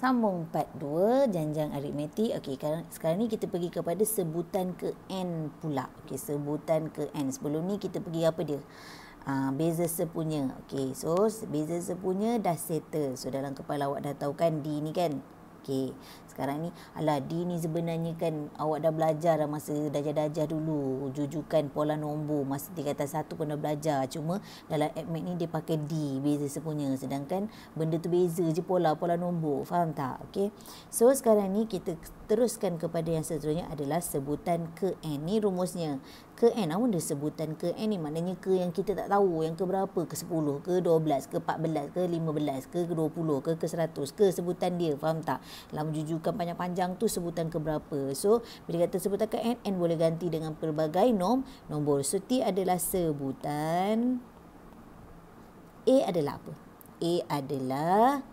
Sambung 42 janjang aritmetik. Okey, sekarang, sekarang ni kita pergi kepada sebutan ke N pula. Okey, sebutan ke N. Sebelum ni kita pergi apa dia? Ha, beza sepunya. Okey, so beza sepunya dah settle. So dalam kepala awak dah tahu kan D ni kan? okey sekarang ni ala di ni sebenarnya kan awak dah belajar dah masa dajah-dajah dulu jujukan pola nombor masa tingkatan satu pun dah belajar cuma dalam admit ni dia pakai D beza sepunya sedangkan benda tu beza je pola pola nombor faham tak okey so sekarang ni kita teruskan kepada yang seterusnya adalah sebutan ke N ni rumusnya ke N apa dia sebutan ke N ni maknanya ke yang kita tak tahu yang ke berapa ke 10 ke 12 ke 14 ke 15 ke ke 20 ke ke 100 ke sebutan dia faham tak dalam jujukan panjang-panjang tu sebutan ke berapa so bila kata sebutan ke N N boleh ganti dengan pelbagai nom nombor so T adalah sebutan A adalah apa A adalah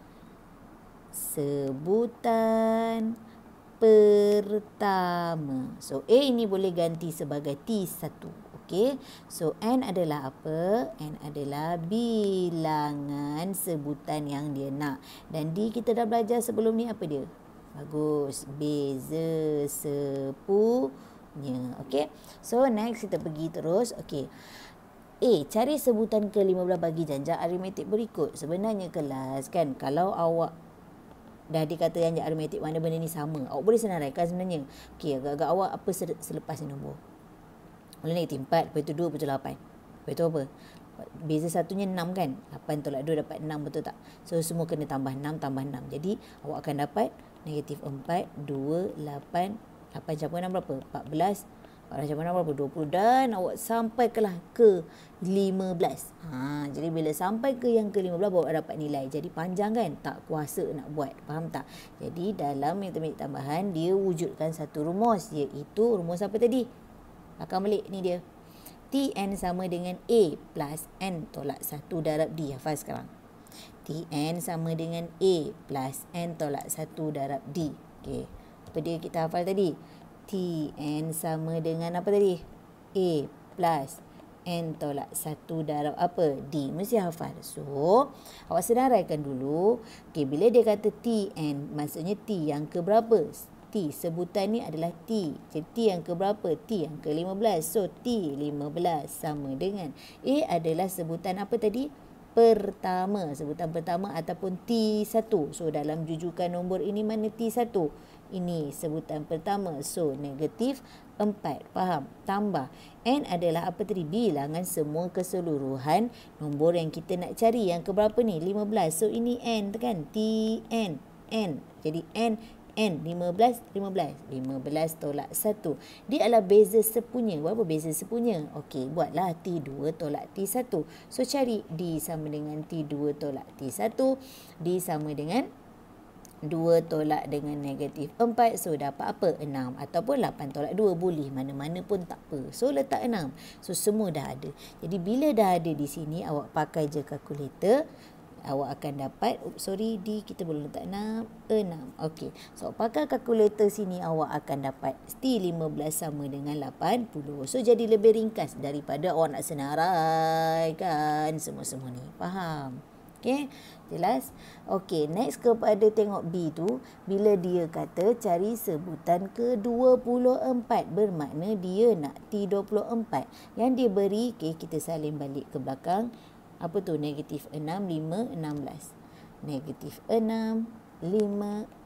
sebutan pertama. So A ini boleh ganti sebagai T1. okay? So N adalah apa? N adalah bilangan sebutan yang dia nak. Dan D kita dah belajar sebelum ni apa dia? Bagus. Beza sepunya. okay? So next kita pergi terus. okay? A. Cari sebutan ke-15 bagi janjang aritmetik berikut. Sebenarnya kelas kan kalau awak dah dikata yang aromatik mana benda ni sama. Awak boleh senaraikan sebenarnya. Okey, agak-agak awak apa selepas ni nombor? Mula ni 4, lepas tu 2, lepas 8. Lepas tu apa? Beza satunya 6 kan? 8 tolak 2 dapat 6 betul tak? So semua kena tambah 6 tambah 6. Jadi awak akan dapat negatif 4, 2, 8, 8 campur 6 berapa? 14, Orang zaman awak berapa? 20 dan awak sampai ke lah ke 15. Ha, jadi bila sampai ke yang ke 15 bawa dapat nilai. Jadi panjang kan? Tak kuasa nak buat. Faham tak? Jadi dalam matematik tambahan dia wujudkan satu rumus iaitu rumus apa tadi? Akan balik ni dia. Tn sama dengan A plus N tolak 1 darab D. Hafal sekarang. Tn sama dengan A plus N tolak 1 darab D. Okay. Apa dia kita hafal tadi? T N sama dengan apa tadi? A plus N tolak 1 darab apa? D mesti hafal. So, awak senaraikan dulu. Okay, bila dia kata T N, maksudnya T yang keberapa? T, sebutan ni adalah T. Jadi, T yang keberapa? T yang ke-15. So, T 15 sama dengan A adalah sebutan apa tadi? Pertama, sebutan pertama ataupun T1. So, dalam jujukan nombor ini mana T1? Ini sebutan pertama. So negatif 4. Faham? Tambah. N adalah apa tadi? Bilangan semua keseluruhan nombor yang kita nak cari. Yang keberapa ni? 15. So ini N kan? T, N. N. Jadi N, N. 15, 15. 15 tolak 1. Dia adalah beza sepunya. apa beza sepunya? Okey, buatlah T2 tolak T1. So cari D sama dengan T2 tolak T1. D sama dengan Dua tolak dengan negatif empat so dapat apa 6 ataupun lapan tolak dua boleh mana-mana pun tak apa so letak enam so semua dah ada jadi bila dah ada di sini awak pakai je kalkulator awak akan dapat oops, sorry D kita belum letak enam enam okay so pakai kalkulator sini awak akan dapat t belas sama dengan lapan puluh so jadi lebih ringkas daripada awak nak senaraikan semua-semua ni faham Okey, jelas. Okey, next kepada tengok B tu, bila dia kata cari sebutan ke-24 bermakna dia nak T24. Yang dia beri, okey, kita salin balik ke belakang. Apa tu? Negatif 6, 5, 16. Negatif 6, 5,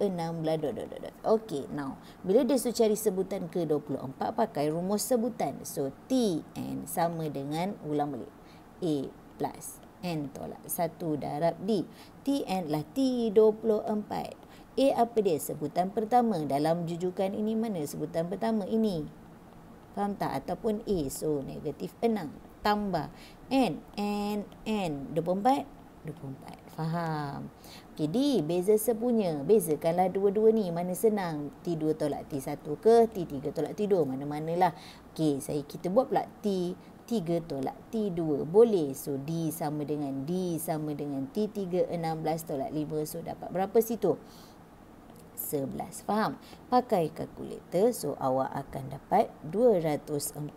6, bla, dot, dot, dot. Okay, now. Bila dia suruh cari sebutan ke 24, pakai rumus sebutan. So, T, N, sama dengan, ulang balik. A, plus. N tolak 1 darab D. Tn lah T24. A apa dia? Sebutan pertama. Dalam jujukan ini mana sebutan pertama? Ini. Faham tak? Ataupun A. So negatif 6. Tambah N. N. N. 24. 24. Faham. Okey D. Beza sepunya. Bezakanlah dua-dua ni. Mana senang? T2 tolak T1 ke? T3 tolak T2. Mana-manalah. Okey. Saya kita buat pula T tiga tolak T2 boleh so D sama dengan D sama dengan T3 16 tolak 5 so dapat berapa situ 11 faham. Pakai kalkulator so awak akan dapat 247.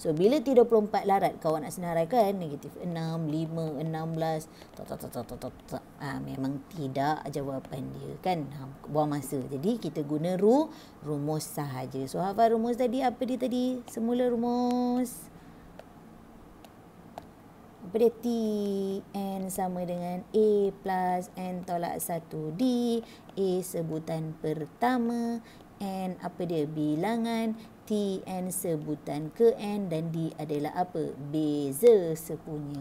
So bila 34 larat kawan nak senaraikan negatif 6, 5, 16. Tak, tak, tak, tak, tak, tak, tak. Ha, memang tidak jawapan dia kan. Ha, buang masa. Jadi kita guna ru, rumus sahaja. So hafal rumus tadi apa dia tadi? Semula Rumus. Pada T, N sama dengan A plus N tolak 1 D, A sebutan pertama, n apa dia bilangan t n sebutan ke n dan d adalah apa beza sepunya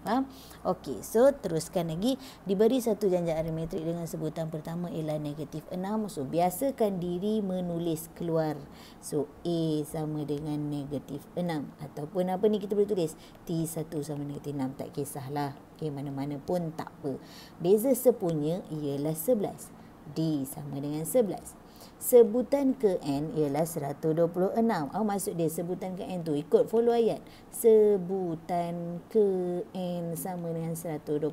faham okey so teruskan lagi diberi satu janji aritmetik dengan sebutan pertama ialah negatif 6 so biasakan diri menulis keluar so a sama dengan negatif 6 ataupun apa ni kita boleh tulis t 1 sama negatif 6 tak kisahlah okey mana-mana pun tak apa beza sepunya ialah 11 d sama dengan 11 Sebutan ke N ialah 126. Apa maksud dia sebutan ke N tu? Ikut follow ayat. Sebutan ke N sama dengan 126.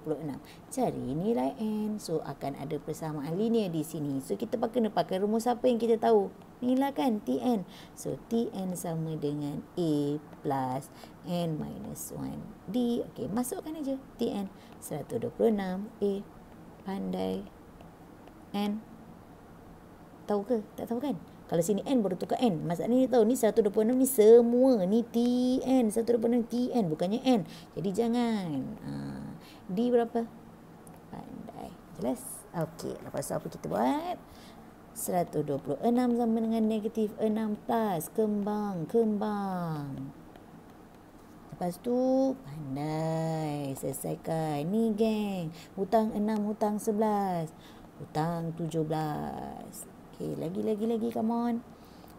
Cari nilai N. So akan ada persamaan linear di sini. So kita pakai kena pakai rumus apa yang kita tahu? Nilai kan TN. So TN sama dengan A plus N minus 1 D. Okay, masukkan aja TN. 126 A pandai N Tahu ke? Tak tahu kan? Kalau sini N baru tukar N. Maksudnya ni tahu ni 126 ni semua ni TN. 126 TN bukannya N. Jadi jangan. Ha. D berapa? Pandai. Jelas? Okey. Lepas tu apa kita buat? 126 sama dengan negatif 6 plus. Kembang. Kembang. Lepas tu pandai. Selesaikan. Ni geng. Hutang 6 hutang 11. Hutang 17. 17. Okey, lagi lagi lagi come on.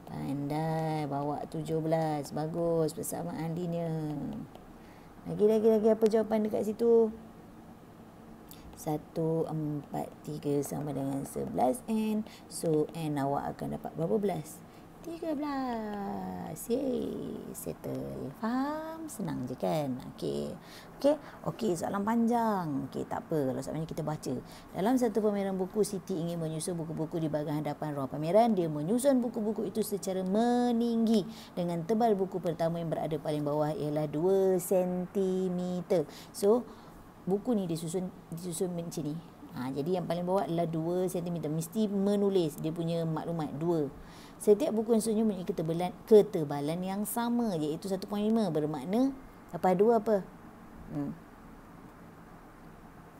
Pandai bawa 17. Bagus bersama Andinya. Lagi lagi lagi apa jawapan dekat situ? 1 4 3 sama dengan 11 n, so n awak akan dapat berapa belas? Tiga belas. Yay. Settle. Faham? Senang je kan? Okey. Okey. Okey. Soalan panjang. Okey. Tak apa. Kalau soalan ni kita baca. Dalam satu pameran buku, Siti ingin menyusun buku-buku di bahagian hadapan ruang pameran. Dia menyusun buku-buku itu secara meninggi. Dengan tebal buku pertama yang berada paling bawah ialah 2 cm. So, buku ni disusun, disusun macam ni. Ha, jadi yang paling bawah adalah 2 cm. Mesti menulis dia punya maklumat 2 Setiap buku yang sunyi mempunyai ketebalan, ketebalan yang sama iaitu 1.5 bermakna lepas dua apa? Hmm.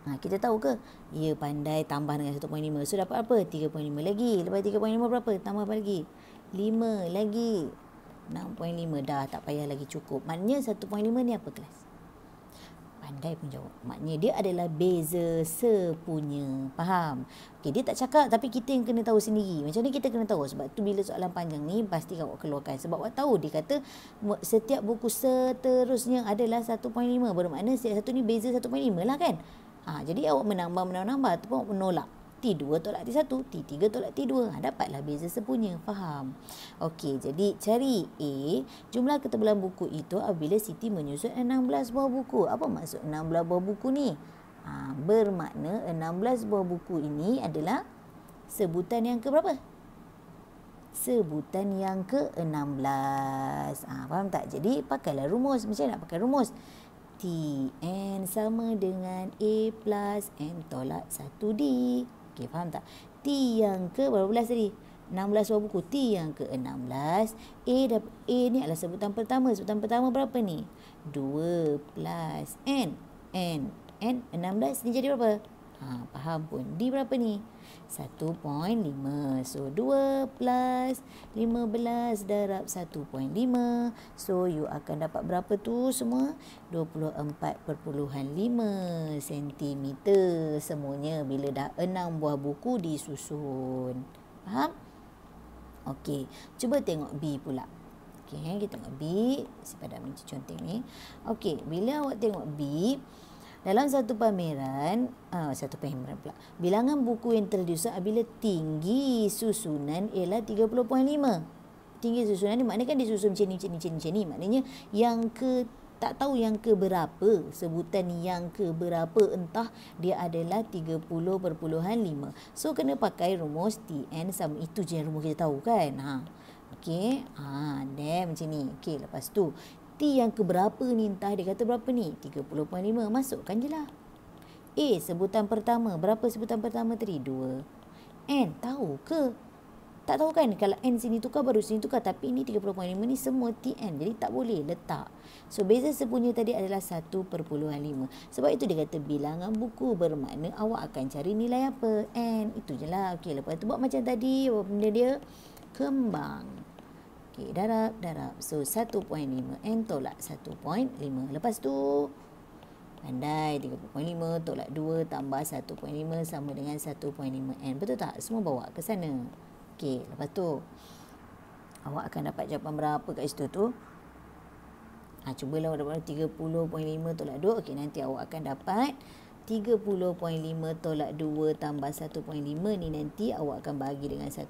Ha, kita tahu ke? Ia pandai tambah dengan 1.5. So dapat apa? 3.5 lagi. Lepas 3.5 berapa? Tambah apa lagi? 5 lagi. 6.5 dah tak payah lagi cukup. Maknanya 1.5 ni apa kelas? pandai pun jawab. Maknanya dia adalah beza sepunya. Faham? Okay, dia tak cakap tapi kita yang kena tahu sendiri. Macam mana kita kena tahu? Sebab tu bila soalan panjang ni pasti awak keluarkan. Sebab awak tahu dia kata setiap buku seterusnya adalah 1.5. Bermakna setiap satu ni beza 1.5 lah kan? Ha, jadi awak menambah-menambah ataupun menolak. T2 tolak T1, T3 tolak T2. Ha, dapatlah beza sepunya. Faham? Okey, jadi cari A. Jumlah ketebalan buku itu apabila Siti menyusun 16 buah buku. Apa maksud 16 buah buku ni? Ha, bermakna 16 buah buku ini adalah sebutan yang ke berapa? Sebutan yang ke-16. Ha, faham tak? Jadi, pakailah rumus. Macam nak pakai rumus? Tn sama dengan A plus N tolak 1D. Okey, faham tak? T yang ke berapa belas tadi? 16 buah buku. T yang ke-16. A, da- A ni adalah sebutan pertama. Sebutan pertama berapa ni? 2 plus N. N. N, 16 ni jadi berapa? Ha, faham pun. D berapa ni? 1.5. So 2 plus 15 darab 1.5. So you akan dapat berapa tu semua? 24.5 cm semuanya bila dah 6 buah buku disusun. Faham? Okey. Cuba tengok B pula. Okey, kita tengok B. Sipadam ni conteng ni. Okey, bila awak tengok B, dalam satu pameran, ah, satu pameran pula, bilangan buku yang terdiusa apabila tinggi susunan ialah 30.5. Tinggi susunan ni maknanya kan disusun macam ni, macam ni, macam ni, macam ni. Maknanya yang ke tak tahu yang ke berapa sebutan yang ke berapa entah dia adalah 30.5 so kena pakai rumus TN sama itu je yang rumus kita tahu kan ha okey ha dan macam ni okey lepas tu Ti yang keberapa ni entah dia kata berapa ni? 30.5 masukkan je lah. A sebutan pertama. Berapa sebutan pertama tadi? 2. N tahu ke? Tak tahu kan kalau N sini tukar baru sini tukar. Tapi ini 30.5 ni semua TN. Jadi tak boleh letak. So beza sepunya tadi adalah 1.5. Sebab itu dia kata bilangan buku bermakna awak akan cari nilai apa? N. Itu je lah. Okay, lepas tu buat macam tadi. Apa benda dia? Kembang. Okey, darab, darab. So, 1.5 n tolak 1.5. Lepas tu, pandai 30.5 tolak 2 tambah 1.5 sama dengan 1.5 n. Betul tak? Semua bawa ke sana. Okey, lepas tu, awak akan dapat jawapan berapa kat situ tu? Ha, cubalah awak dapat 30.5 tolak 2. Okey, nanti awak akan dapat... 30.5 tolak 2 tambah 1.5 ni nanti awak akan bagi dengan 1.5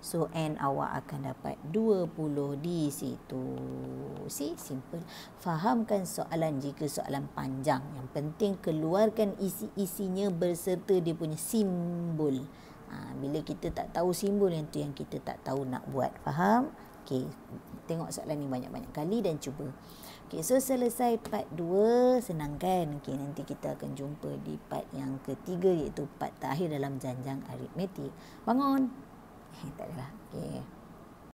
so n awak akan dapat 20 di situ see simple fahamkan soalan jika soalan panjang yang penting keluarkan isi-isinya berserta dia punya simbol ha, bila kita tak tahu simbol yang tu yang kita tak tahu nak buat faham Okay. Tengok soalan ni banyak-banyak kali dan cuba. Okey, so selesai part 2 senang kan? Okey, nanti kita akan jumpa di part yang ketiga iaitu part terakhir dalam janjang aritmetik. Bangun. Eh, tak adalah. Okey.